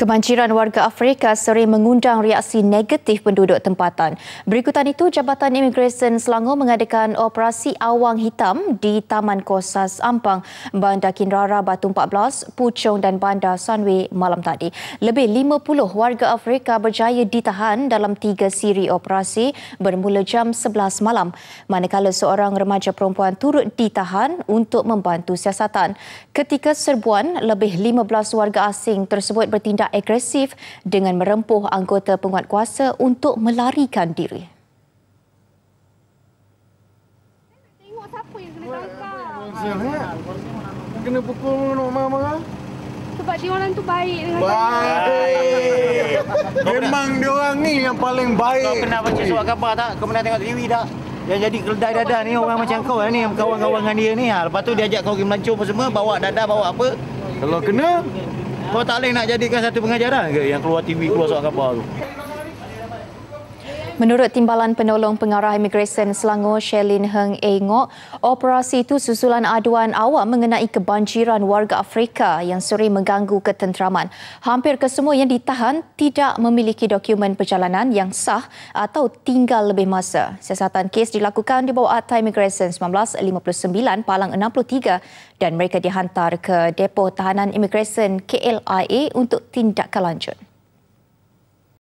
Kebanjiran warga Afrika sering mengundang reaksi negatif penduduk tempatan. Berikutan itu, Jabatan Immigration Selangor mengadakan operasi awang hitam di Taman Kosas Ampang, Bandar Kinrara Batu 14, Puchong dan Bandar Sunway malam tadi. Lebih 50 warga Afrika berjaya ditahan dalam tiga siri operasi bermula jam 11 malam. Manakala seorang remaja perempuan turut ditahan untuk membantu siasatan. Ketika serbuan, lebih 15 warga asing tersebut bertindak bertindak agresif dengan merempuh anggota penguat kuasa untuk melarikan diri. kena tangkap. Eh? Kena pukul mama Sebab dia orang tu baik dengan baik. Baik. Memang dia orang ni yang paling baik. Kau pernah baca surat khabar tak? Kau pernah tengok TV tak? Yang jadi keledai dada ni orang macam kau lah ni yang kawan-kawan dengan dia ni. Ha. Lepas tu dia ajak kau pergi melancur semua, bawa dada, bawa apa. Kalau kena, kau tak boleh nak jadikan satu pengajaran ke yang keluar TV, keluar soal khabar tu? Menurut Timbalan Penolong Pengarah Imigresen Selangor, Shelin Heng Engok, operasi itu susulan aduan awam mengenai kebanjiran warga Afrika yang sering mengganggu ketenteraman. Hampir kesemua yang ditahan tidak memiliki dokumen perjalanan yang sah atau tinggal lebih masa. Siasatan kes dilakukan di bawah Atta Imigresen 1959 Palang 63 dan mereka dihantar ke Depo Tahanan Imigresen KLIA e untuk tindakan lanjut.